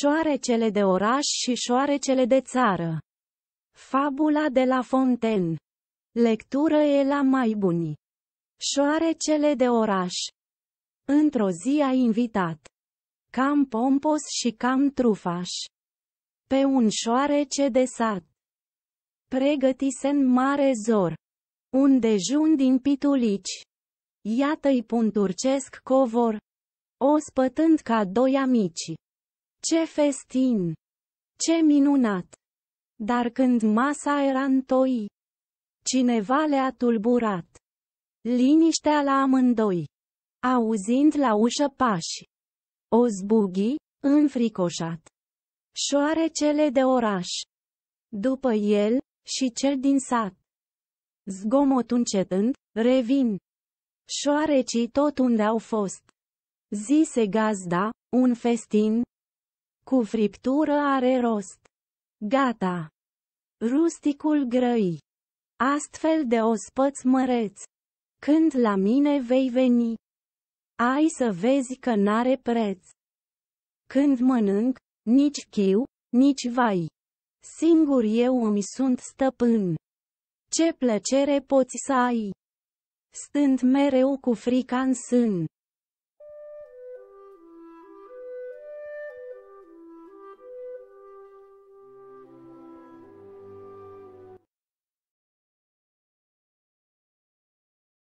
Șoarecele de oraș și șoarecele de țară. Fabula de la Fonten. Lectură e la mai buni. Șoarecele de oraș. Într-o zi a invitat. Cam pompos și cam trufaș. Pe un șoarece de sat. în mare zor. Un dejun din pitulici. Iată-i pun turcesc covor. Ospătând ca doi amici. Ce festin! Ce minunat! Dar când masa era întoi, cineva le-a tulburat. Liniștea la amândoi. Auzind la ușă pași. O zbughi, înfricoșat. Șoarecele de oraș. După el, și cel din sat. Zgomot încetând, revin. Șoarecii tot unde au fost. Zise gazda, un festin, cu friptură are rost. Gata. Rusticul grăi. Astfel de ospăț măreți. Când la mine vei veni, ai să vezi că n-are preț. Când mănânc, nici chiu, nici vai. Singur eu îmi sunt stăpân. Ce plăcere poți să ai! Stând mereu cu frica în sân.